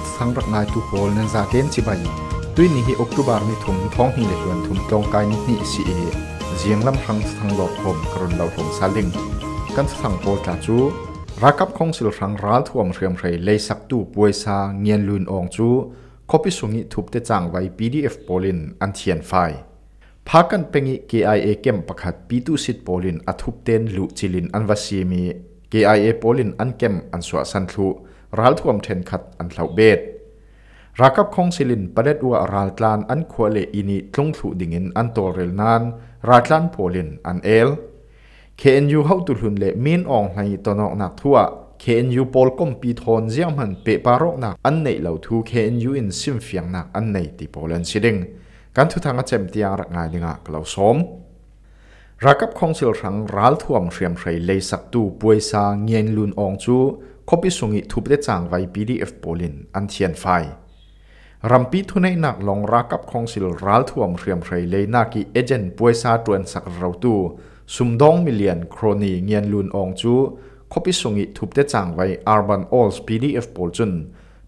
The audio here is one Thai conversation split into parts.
ดสังรักนายทุกโอลนันซาเกนชิบายตุยนี่ฮีออกตุบาร์นี่ถุมท้องฮีเลกวนถุมตองกายนี่นี่สิเอเจียงลำพังสังหลอดหอมกรุนเรลาหอมซาลิงกันสังโปจาจูรักับคงสิลรังร้าท่วมเรียมไรเลยสักตู้ป่วยซาเงียนลุนองจูคอปิสุงิทุบเตจังไว้ PDF โปลินอันเทียนไฟพากันเป็นก KIA เกมประกาศปีตุสิตโปลินอัทุบเตนลุจิลินอันวาซีมี KIA โปลินอันเกมอันสวสันทุรัลทวมเทนขัดอันเหล่าเบดรักับคองศิลินประเด็ดวัวรัลตานอันควเลอินิทลงสูดิ่งินอันตัวเรลนานรัลานโพลินอันเอลเคนยูเข้าตุลุนเลมีนอองในตโนอกนักทั่วเคนยูโพลก้มปีทอนเซียมันเปปารกนักอันในเหล่าทูเคนยูอินซิมเฟียงนักอันในติโพลันสิดิงการทุทางเจมติยารักงายลิงะกล่าสมรักับคองศิลรังรัลทวมเชียมไรเลยสักตูป่วยซาเงียนลุนอองจูคบิสุงิทุบได้จางไว้ปีดีเอฟโปลินอันเทียนไฟรัมปีทุนในหนักลองรักกับองสิลรัลทวมเรียมไรเลยนากีเอเจนป่วยซาตวนสักเราตูสุมดองมิเลียนโครนีเงียนลุนองจูคบิสุงิทุบได้จางไว้อาร์บันออลส์ปีดีเอฟโปลจุน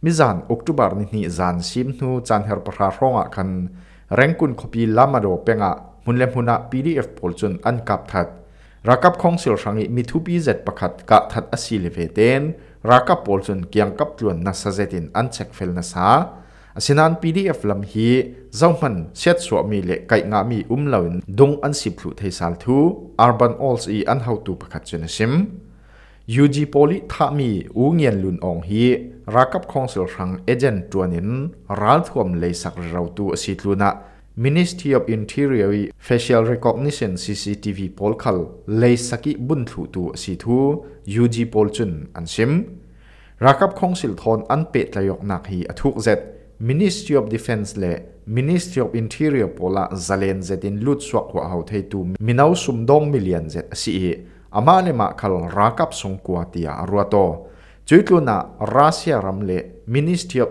มิจานออกตุบาร์นิฮิจานซิมนูจานเฮร์ปราร้องอะคันแรงกุนคบีลามาโดเปง่ะมุนเลมุนะปีดีเอฟโปลจุนอันกับทัดรักกับองสิลรังอิมิทุบีเจ็ดประคัดกะทัดอสิลเวเตน raka polchun kyang kap tluan na sazetin an chek fel na sa asinan pdf lam hi zauman set so mi le kai nga mi um lawin dong an sip thu thei sal thu urban alls i an how to pakhat chuna sim UG poli tha mi u ngian lun ong hi rakap khong sil rang agent tuanin ral thuam le sak rau tu asi tluna Ministry of Interior Facial Recognition CCTV Polkal Lei Saki Bun Thu Tu Si Thu UG Polchun An Sim Rakap Council Thon An Pet Layok Nak Hi Athuk Zet Ministry of Defense Le Ministry of Interior Pola Zalen Zetin Lut Swak Hua Hau Thei Tu Minau Sum Dong Million Zet Si Ama Le Ma Kal Rakap Song Kuatia Ruato Chuitluna Russia Ramle Ministry of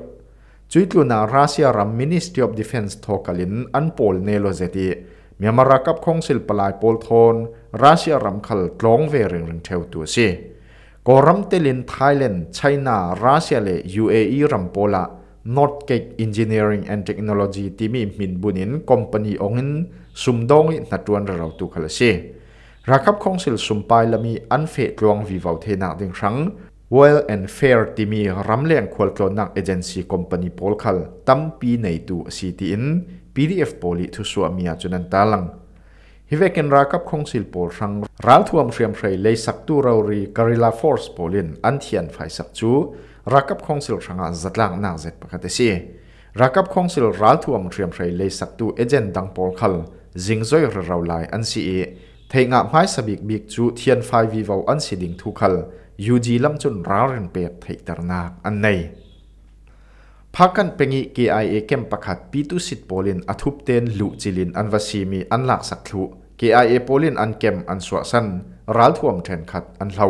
จุดลุนารัสเซียรัมมินิสทรีออฟดิฟเอนส์ทอกลินอันโพลเนโลเซติมีมารักับคงศิลปลายโพลทอนรัสเซียรัมขัลตลงเวริงริงเทวตัวซีกอรัมเตลินไทยแลนด์ไชน่ารัสเซียเลยูเออรัมโพลานอตเกกอินจิเนียริงแอนด์เทคโนโลยีที่มีมินบุนินคอมพานีองค์นสุมดงนัดวนเราตุกลซีรักับคงศิลสุมไปละมีอันเฟตลวงวิวาวเทนาดิงครั้ง Well and Fair timi ramleng khwal tlo nak agency company pol tam tampi nei tu city in PDF poli thu suwa mia chunan talang hi vekin rakap khong sil pol rang ral thuam hriam hrei lei sak tu rauri Guerrilla Force polin an thian phai sak chu rakap khong sil ranga zatlang na zet pakate si rakap khong sil ral thuam hriam hrei lei sak tu agent dang pol zing zingjoi ra raulai an si e thei nga mai sabik bik chu thiên phai vi vau an siding thu khal ยูจีลำจุนราเรนเปียไทยตรนักอันในพักกันเป็นีกไอเอเกมประคัดปีตุสิตโปลินอธุบเตนลุจิลินอันวสีมีอันหลักสักทุกไอเอโปลินอันเกมอันสวสันราทวมแทนขัดอันเล่า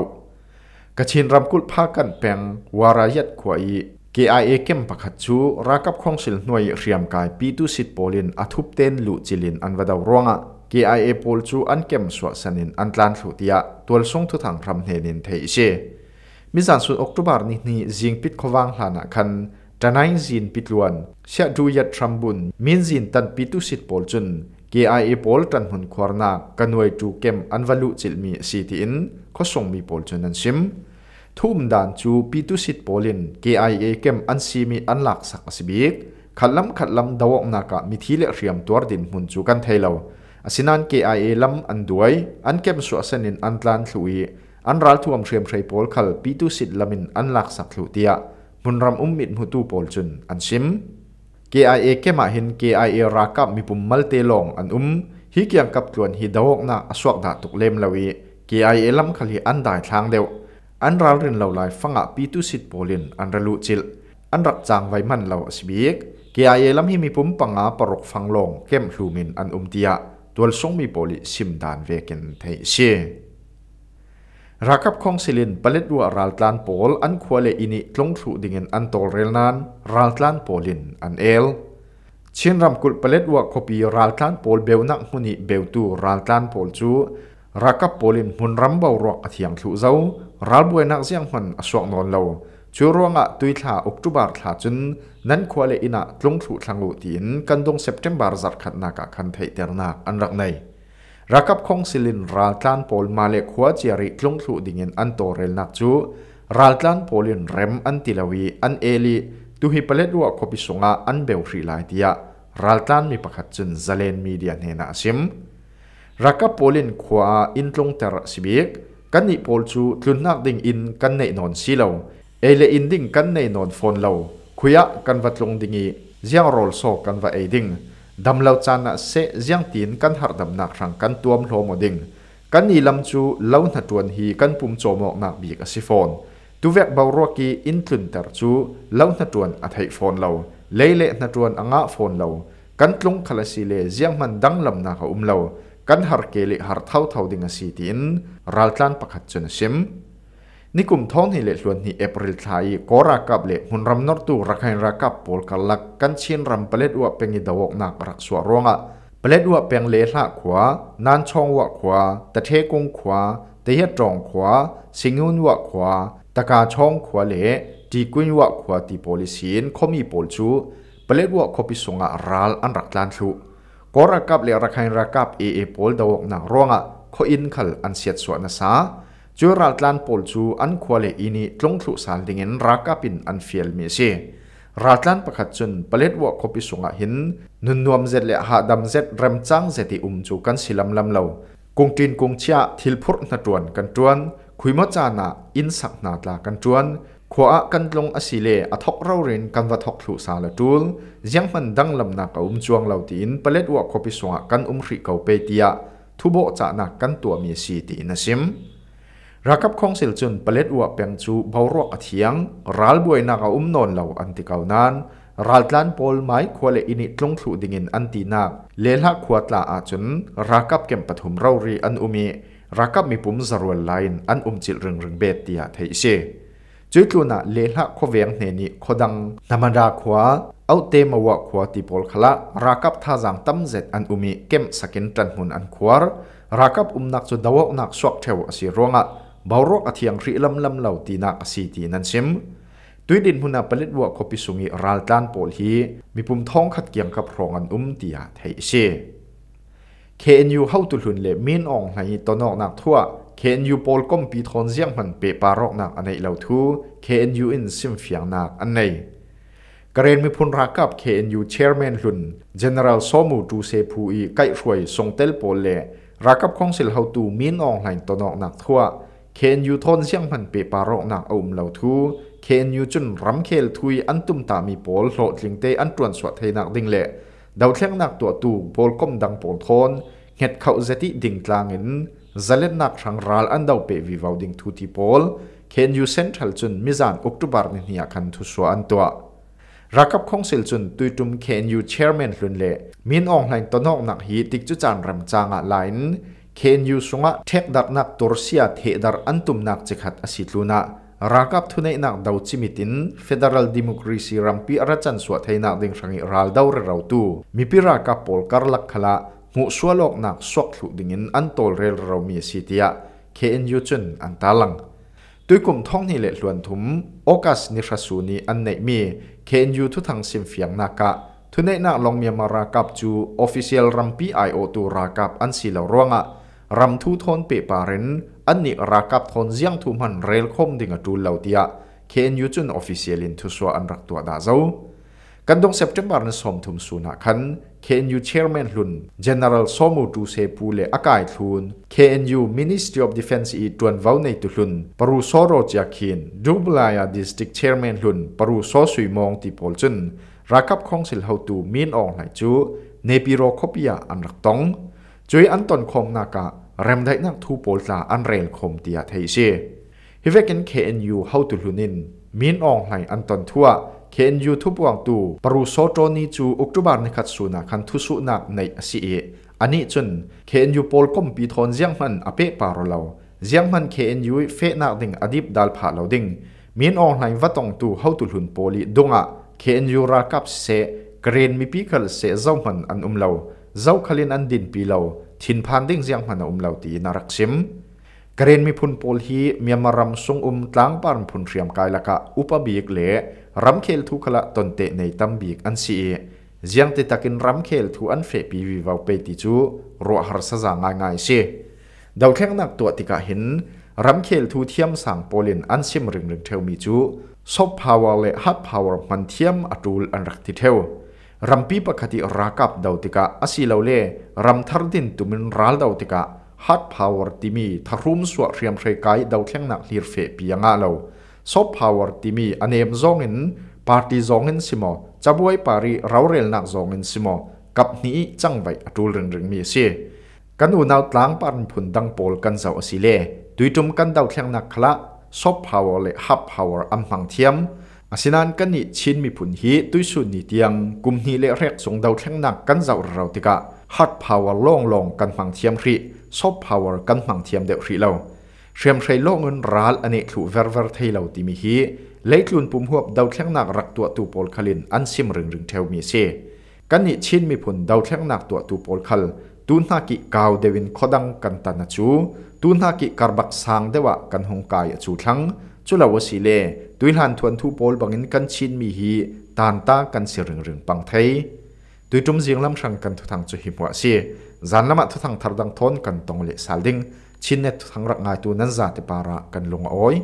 กระชินรำกุลพักกันเป็งวารายัดขวายกไอเอเกมประคัดจูรักับของสิลหน่วยเรียมกายปีตุสิตโปลินอธุบเตนลุจิลินอันวดาวร่วงอะกีไอเอปูลจูอันเก็มสวสนินอันลานสุติยาตัวส่งทุทางครามเนินเทียเชมิสันสุนออกตุบาร์นี้นี้จิงปิดขวางหลานักันจะนายจินปิดล้วนเชียดูยัดทรัมบุนมินจินตันปิดตุสิตปูลจุนกีไอเอปูลตันหุนควรนักกันวยจูเก็มอันวัลุจิลมีสีทินก็ส่งมีปูลจุนนั้นชิมทุ่มดานจูปิดตุสิตปูลินกีไอเอเก็มอันซีมีอันหลักสักสิบิกขัดลำขัดลำดาวอกนากมิทิเลเรียมตัวดินหุนจูกันเทลว asinan KIA lam an duai an kem su asenin an tlan thlui an ral thuam threm threi pol khal P2 sit lamin an lak sak thlu tia munram ummit mutu pol chun an sim KIA kema hin KIA rakap mipum malte long an um hi kiang kap tluan hi dawok na aswak da tuk lem lawi KIA lam khali an dai thlang deuh an ral rin lo lai fanga P2 sit polin an ralu chil an rak chang vai man lo asbik KIA lam hi mipum panga parok fanglong kem hlumin an um tia ตัวส่งมีโปลิซิมดานเวกินเทเชีรักับของสิลินปลิดวัวรัลตันโปลอันควเลอินิตลงถูดิเงินอันตอลเรลนันรัลตันโปลินอันเอลเช่นรำกุลปลิดวัวคบีรัลตันโปลเบวนักมุนิเบวตูรัลตันโปลจูรักับโปลินมุนรำเบารอกอธิยังถูเจ้ารัลบวยนักเสียงหันสวกนอนเลวชูรวงะตุยถาออกตุบาร์ถาจุนนั้นควาเลอินะตลงสูทังอุตินกันดงเซปเทมบาร์จัดขัดนากะคันเทเตอร์นักอันรักในรักับคงสิลินรัลตันพอลมาเลขวาเจริตลงสูดิเงนอันโตเรลนักจูรัลตันพอลินเรมอันติลาวีอันเอลีตุฮิปเลัวคบิสงะอันเบลฟรีไลติยารัลตันมีประคัดจุนซาเลนมีเดียนเฮนาซิมรักับพอลินควาอินตลงเตอร์สิบิกกันนิพอลจูทุนนักดิ่งอินกันเนนอนสิเลวเอเลอินดิ้งกันในนอนฟอนเลวคุยกันวัดลงดิ่งีเจียงรอลโซกันว่าเอดิงดำเลวาจานะเสเจียงตีนกันหัดดำหนักรังกันตัวมโลมดิ่งกันนีลำจูเล่าหน้าตวนฮีกันปุ่มโจมอกนักบีกสิฟอนตัวแวกบาวรกีอินทุนเตรจูเล่าหน้าตวนอัฐิฟอนเลวเลเล่หน้าตวนอ่างฟอนเลวกันตรงขลสีเลเจียงมันดังลำนักอุ้มเลวกันหักเกลิหักเท่าเท่าดิ่งสีตินรัลตันประคัดจนชิมนี่กลุ่มท้องที่นเลกส่วนที่เอปริลไทยก็รักกับเละหุ่นรำนอร์ตูรักให้รักกับปอลกันลักกันชินรำเปลดว่าเป็นดาวกนักรักสวรวงอ่ะเปลดว่าเป็นเละขวานันชองวะขวาตะเทกงขวาตะเฮจองขวาสิงหุนวะขวาตะกาชองขวาเละตีกุญวะขวาตีโพลิสินคมีโพลชูเปลดว่าคบิสงะรัลอันรักลานชูก็รักกับเลกรักให้รักกับเอเอปอลดาวกนักร่วงอ่ะขออินขัลอันเสียดสวนนะซาจูรัลตันปอลจูอันควาเลอินีตลงทุสานดิ่งินรักกับปินอันเฟียลเมซีรัตันประกาศจนเปลิดวกคบิสุงหินนุนนวมเจเลหาดมเจเรมจังเจติอุมจูกันสิลมลำเลากงตินกงเชียทิลพุทธนตวนกันตวนคุยมจานาอินสักนาตากันตวนขวากันลงอสิเลอทอกเราเรนกันวัทอกทุสาลจูลยังมันดังลำนักอุมจวงเหล่าตีนเปลิดวกคบิสุงกันอุมริเกาเปตียทุโบจานากันตัวมีสีตีนสิมรักับคงสิลจุนเปล็ดอวบเปียงจูเบารวกเทียงรัลบวยนักอุ้มนนเหล่าอันติเกานั้นรัลลันพอลไม้ควเลอินิตลงสู่ดิ่งินอันตีนักเลลักขวดลาอาจุนรักับเก็มปฐุมเรารีอันอุมีรักับมีปุ่มสรวนไลน์อันอุ้มจิตเริงเริงเบตเตียเทียเชจุดลุนักเลลักขวเวียงเนนิขดังนามดาขวาเอาเตมาวะขวาติพอลขละรักับท่าจังตั้มเจ็ดอันอุมีเก็มสกินตันหุนอันขวารักับอุ้มนักจุดดาวนักสวกเทวอสิรวงะบารอกอธิยังรีลำลำเหล่าตีนักสีตีนันซิมตุยดินหุนาปลิดวัวคบิสุงีรัลตันโปลฮี มีปุ่มท้องขัดเกียงกับรรงงันอุ้มตียไทยเชนยูเฮาตุลุนเล่มีนอองในตนอกนักทั่วเคนยูโปลก้มปีทอนเสียงมันเปปารอกนักอันในเหล่าทูเคเอินซิมเฟียงนักอันในกรณมีพุนรักกับ KNU Chairman หุน General ซอมูดูเซพูอีไก่รวยทรงเตลโปลเล่รักกับของสิลเฮาตูมีนองในตนอกนักทั่วเคนยูทนเสียงพันเปปารอกนางอมเหล่าทูเคนยูจุนรำเคลทุยอันตุมตามีโปลโหลดิงเตอันตรวนสวดเนักดิ่งเละดาวเทียงนักตัวตูโอลก้มดังโปลทนเห็ดเขาจะติดิ่งกลางอินจะเล่นนักชังรัลอันดาวเปวิวาวดิ่งทูทีโปลเคนยูเซนทรัลจุนมิจานอุกตุบาร์นิยาคันทุสวอันตัวรักับคงสิลจุนตุยตุมเคนยูเชียร์แมนลุนเละมินอองไลน์ตันนอกหนักฮีติกจุจานรำจางอ่ะไลน์เคนยูสุงะเทคดักนักตุรเซียเทดักอันตุมนักจิกัดอสิทลุนารักับทุนในนักดาวจิมิติน Federal d e m o c r a c รัมพีรัชันสวดให้นักดิ่งสังรัลดาวเราวตูมิพิรากับปอลการลักขละมุสวลอกนักสวักลุดิ่งอันโตเรลเรามีสิทธิยะนยูจนอันตาลังตุยกลุ่มท้องนี่แหละล้วนทุมโอกาสนิชสูนีอันไหนมีเคนยูทุทังสิมเฟียงนักะทุนในนักลองมีมารากับจูออฟฟิเชียลรัมพีไอโอตูรากับอันสิลาร่วงอ่ะรำทูทนเปปารินอันนี้รักับทนเสียงทุมันเรลคมดิ่งจูเลาเตียเคนยูจุนออฟฟิเชียลินทุสวอันรักตัวดาเจ้ากันดงเซปตทมบาร์นสมทุมสุนัขันเคนยูเชียร์แมนลุนเจเนอเรลสมูตูเซปูเลอากายทุนเคนยูมินิสทรีออฟดิฟเอนซ์อีตวนวาวในตุลุนปรูโซโรจาคินดูบลายาดิสติกเชียร์แมนลุนปรูโซสุยมองติโพลจุนรักับคองสิลเฮาตูมีนออกไหนจูเนปิโรคอบิยาอันรักตองจุยอันตนคมนากะเริ่มได้นักทูโปลซาอันเรลคมเตียเทเชฮิเวกันเคเอ็นยูเฮาตุลุนินมีนอองไหลอันตนทั่วเคเอ็นยูทุบวางตูปรูโซโตนีจูอุกตุบาร์นิคัตสูนาคันทุสุนักในสีเออันนี้จนเคเอ็นยูโปลคมปีทอนเซียงมันอเปปารเลาเซียงมันเคเอ็นยูเฟนักดิ่งอดีบดัลผาเลาดิ่งมีนอองไหลวัตองตูเฮาตุลุนโปลีดงะเคเอ็นยูรากับเซเกรนมีพกัลเซเจ้ามันอันอุมเลาเจ้าขลินอันดินปีเรวทินพานดิ้งเซียงมันอุ้มเลาตีนารักซิมเรีนมีพุนโพลฮีมีมารำสงอุ้มตั้งปารมพุนเรียมกายละกะอุปบีกเละรำเคลทุกละตนเตในตั้มบีกอันซีเอเซียงติตะกินรำเคลทุอันเฟปีวิวาวเปติจูรัวหรสจางไงไงซีดาวแข้งหนักตัวติกะเห็นรำเคลทุเทียมสังโพลินอันซิมริงริงเทวมีจูซบพาวเละฮับพาวมันเทียมอตูลอันรักติเทวรัมพีปกติรักับดาวติกาอาศิลาวเล่รัมทาร์ดินตุมินรัลดาวติกาฮัตพาวเวอร์ติมีทารุมสวะเรียมเรกายดาวเทียงนักลีรเฟปียงาเลวซบพาวเวอร์ติมีอันเอมซองอินปาร์ติซองอินซิโมจับวยปารีราเรลนักซองอินซิโมกับนี้จังไวอดูเรงเรองมีเสียกันอุณาตลางปันผุนดังโปลกันเสาอสิเล่ดุยจุมกันดาวเทียงนักละซบพาวเวอร์เลฮับพาวเวอร์อัมพังเทียมอาสินันกันนี่ชินมีผุนฮีตุยสุนีเตียงกุมนีเล็เรกสงดาวข็งหนักกันเจ้าเราติกะฮัดพาวเวอร์ล่องลองกันหังเทียมรีซบพาวเวอร์กันหังเทียมเดรีเราเชียมใช้โลเงินร้านอันนี้ถูเวอร์เวอร์เทเราติมีฮีเล็กลุนปุ่มหัวดาวข็งหนักรักตัวตูปอลคาลินอันซิมริงริงเทวมีเซกันนี่ชินมีผุนดาวข็งหนักตัวตูปอลคาลตูนฮักิกาวเดวินขดังกันตันจูตูนฮักิการบักสางเดวะกันหงกายจูทั้งจุลวสิเลดุยหันทวนทูโปลบังอินกันชินมีฮี ตานตากันเสียรึงรึงปังไทยดุยจุมเสียงลำชังกันทุทางจุหิมวะเสียจันละมาทุทางทารดังทนกันตองเลสาลดิงชินเนทุทางรักงายตัวนั้นจาติปาระกันลงอ้อย